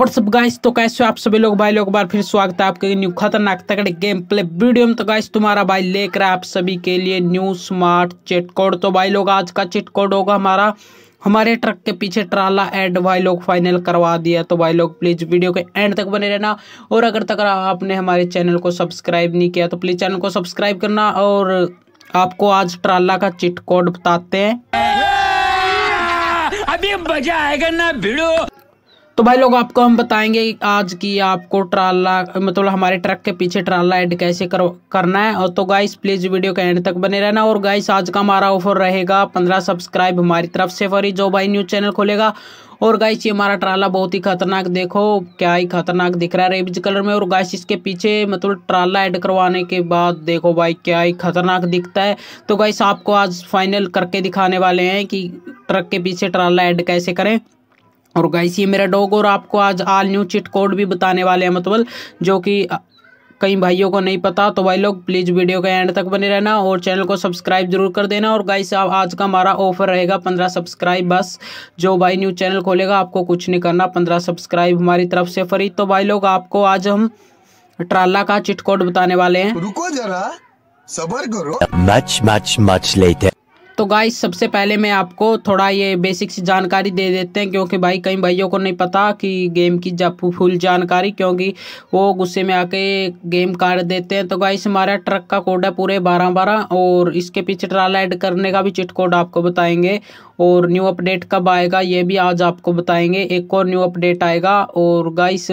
WhatsApp guys तो कैसे आप सभी लोग भाई लोग बार फिर स्वागत है आपके न्यू खतरनाक तगड़े गेम प्ले वीडियो में तो गाइस तुम्हारा भाई लेकर आप सभी के लिए न्यू स्मार्ट चिट कोड तो भाई लोग आज का चिट कोड होगा हमारा हमारे ट्रक के पीछे ट्राला एड भाई लोग फाइनल करवा दिया तो भाई लोग प्लीज़ वीडियो के एंड तक बने रहना और अगर तक आपने हमारे चैनल को सब्सक्राइब नहीं किया तो प्लीज़ चैनल को सब्सक्राइब करना और आपको आज ट्राला का चिट कोड बताते हैं अभी मजा आएगा ना भिड़ो तो भाई लोग आपको हम बताएंगे आज की आपको ट्राला मतलब हमारे ट्रक के पीछे ट्राला ऐड कैसे कर, करना है और तो गाइस प्लीज़ वीडियो के एंड तक बने रहना और गाइस आज का हमारा ऑफर रहेगा पंद्रह सब्सक्राइब हमारी तरफ से फरी जो भाई न्यूज़ चैनल खोलेगा और गाइस ये हमारा ट्राला बहुत ही खतरनाक देखो क्या ही खतरनाक दिख रहा है रेबिज कलर में और गाइस इसके पीछे मतलब ट्राला ऐड करवाने के बाद देखो भाई क्या ही खतरनाक दिखता है तो गाइस आपको आज फाइनल करके दिखाने वाले हैं कि ट्रक के पीछे ट्राला ऐड कैसे करें और गाइस ये मेरा डॉग और आपको आज आल न्यू चिट कोड भी बताने वाले हैं मतलब जो कि कई भाइयों को नहीं पता तो भाई लोग प्लीज़ वीडियो के एंड तक बने रहना और चैनल को सब्सक्राइब जरूर कर देना और गाइस आज का हमारा ऑफर रहेगा पंद्रह सब्सक्राइब बस जो भाई न्यू चैनल खोलेगा आपको कुछ नहीं करना पंद्रह सब्सक्राइब हमारी तरफ से फ्री तो भाई लोग आपको आज हम ट्राला का चिट कोड बताने वाले हैं रुको जरा सबर करो मच मच मच लेते तो गाइस सबसे पहले मैं आपको थोड़ा ये बेसिक सी जानकारी दे देते हैं क्योंकि भाई कई भाइयों को नहीं पता कि गेम की फुल जानकारी क्योंकि वो गुस्से में आके गेम काट देते हैं तो गाइस हमारा ट्रक का कोड है पूरे बारह बारह और इसके पीछे ट्राल ऐड करने का भी चिट कोड आपको बताएंगे और न्यू अपडेट कब आएगा ये भी आज आपको बताएंगे एक और न्यू अपडेट आएगा और गाइस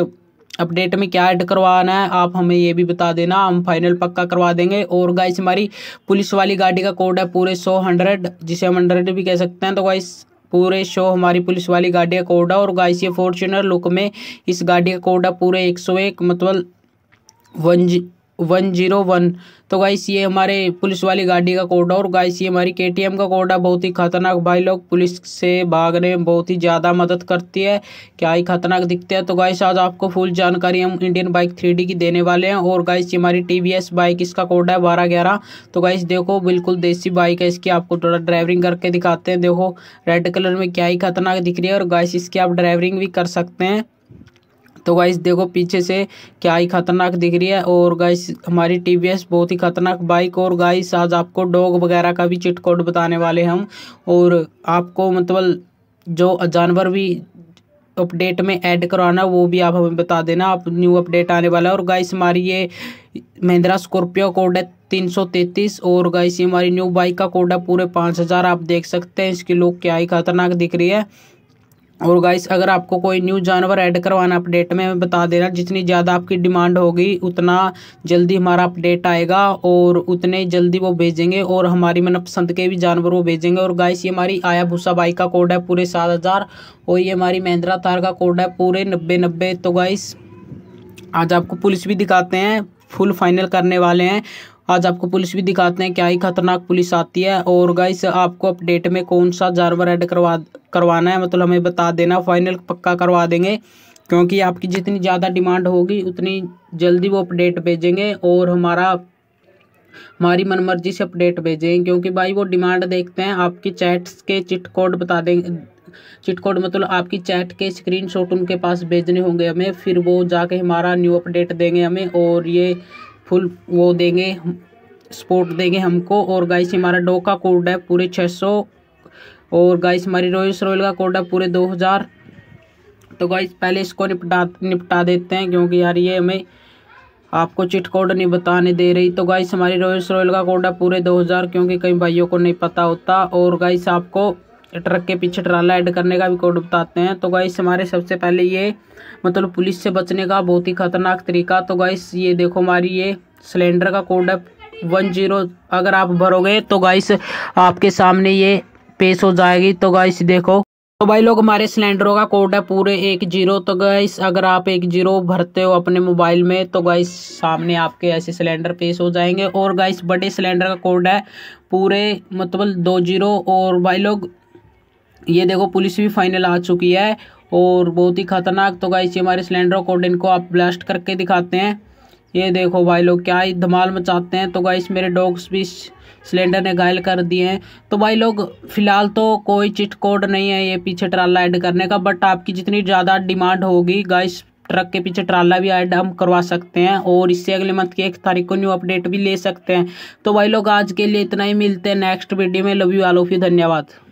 अपडेट में क्या ऐड करवाना है आप हमें ये भी बता देना हम फाइनल पक्का करवा देंगे और गाइस हमारी पुलिस वाली गाड़ी का कोड है पूरे सौ हंड्रेड जिसे हम हंड्रेड भी कह सकते हैं तो गाइस पूरे शो हमारी पुलिस वाली गाड़ी का कोड है और गाइस ये फॉर्चुनर लुक में इस गाड़ी का कोड है पूरे एक सौ एक मतलब one G one zero one तो गाइस ये हमारे पुलिस वाली गाड़ी का कोड है और गाइस ये हमारी के का कोड है बहुत ही खतरनाक भाई लोग पुलिस से भागने में बहुत ही ज़्यादा मदद करती है क्या ही खतरनाक दिखते हैं तो गाइस आज आपको फुल जानकारी हम इंडियन बाइक थ्री की देने वाले हैं और गाइस ये हमारी टी बाइक इसका कोड है बारह ग्यारह तो गाइस देखो बिल्कुल देसी बाइक है इसकी आपको थोड़ा ड्राइविंग करके दिखाते हैं देखो रेड कलर में क्या ही खतरनाक दिख रही है और गाइस इसकी आप ड्राइविंग भी कर सकते हैं तो गाइस देखो पीछे से क्या ही खतरनाक दिख रही है और गाइस हमारी टी बहुत ही खतरनाक बाइक और गाइस आज आपको डॉग वगैरह का भी चिट कोड बताने वाले हम और आपको मतलब जो जानवर भी अपडेट में ऐड करवाना वो भी आप हमें बता देना आप न्यू अपडेट आने वाला है और गाइस हमारी ये महिंद्रा स्कॉर्पियो कोड है तीन सौ तैंतीस और गाइस ये हमारी न्यू बाइक का कोड है पूरे पाँच हज़ार आप देख सकते हैं इसकी लुक क्या ही खतरनाक दिख रही है और गाइस अगर आपको कोई न्यू जानवर ऐड करवाना अपडेट में बता देना जितनी ज़्यादा आपकी डिमांड होगी उतना जल्दी हमारा अपडेट आएगा और उतने जल्दी वो भेजेंगे और हमारी मनपसंद के भी जानवर वो भेजेंगे और गाइस ये हमारी आया भूसा बाई का कोड है पूरे सात हज़ार और ये हमारी महिंद्रा तार का कोड है पूरे नब्बे नब्बे तो गाइस आज आपको पुलिस भी दिखाते हैं फुल फाइनल करने वाले हैं आज आपको पुलिस भी दिखाते हैं क्या ही खतरनाक पुलिस आती है और गाइस आपको अपडेट में कौन सा जानवर ऐड करवा करवाना है मतलब हमें बता देना फाइनल पक्का करवा देंगे क्योंकि आपकी जितनी ज़्यादा डिमांड होगी उतनी जल्दी वो अपडेट भेजेंगे और हमारा हमारी मनमर्जी से अपडेट भेजेंगे क्योंकि भाई वो डिमांड देखते हैं आपकी चैट्स के चिट कोड बता देंगे चिट कोड मतलब आपकी चैट के स्क्रीनशॉट उनके पास भेजने होंगे हमें फिर वो जाके हमारा न्यू अपडेट देंगे हमें और ये फुल वो देंगे सपोर्ट देंगे हमको और गाइस हमारा डो का कोड है पूरे 600 और गाइस हमारी रोयल्स रॉयल का कोड है पूरे 2000 तो गाइस पहले इसको निपटा निपटा देते हैं क्योंकि यार ये हमें आपको चिट कोड नहीं बताने दे रही तो गाइस हमारी रोयल्स रॉयल का कोड है पूरे 2000 क्योंकि कई भाइयों को नहीं पता होता और गाइस आपको ट्रक के पीछे ट्राला ऐड करने का भी कोड बताते हैं तो गाइस हमारे सबसे पहले ये मतलब पुलिस से बचने का बहुत ही खतरनाक तरीका तो गाइस ये देखो हमारी ये सिलेंडर का कोड है वन जीरो अगर आप भरोगे तो गाइस आपके सामने ये पेश हो जाएगी तो गाइस देखो तो भाई लोग हमारे सिलेंडरों का कोड है पूरे एक जीरो तो गाइस अगर आप एक जीरो भरते हो अपने मोबाइल में तो गाइस सामने आपके ऐसे सिलेंडर पेश हो जाएंगे और गाइस बड़े सिलेंडर का कोड है पूरे मतलब दो जीरो और भाई लोग ये देखो पुलिस भी फाइनल आ चुकी है और बहुत ही खतरनाक तो गाइस ये हमारे सिलेंडर कोडिन को आप ब्लास्ट करके दिखाते हैं ये देखो भाई लोग क्या ही धमाल मचाते हैं तो गाइस मेरे डॉग्स भी सिलेंडर ने घायल कर दिए हैं तो भाई लोग फ़िलहाल तो कोई चिट कोड नहीं है ये पीछे ट्राला ऐड करने का बट आपकी जितनी ज़्यादा डिमांड होगी गाइस ट्रक के पीछे ट्राला भी ऐड हम करवा सकते हैं और इससे अगले मंथ की एक तारीख को न्यू अपडेट भी ले सकते हैं तो भाई लोग आज के लिए इतना ही मिलते हैं नेक्स्ट वीडियो में लव यू आलोफी धन्यवाद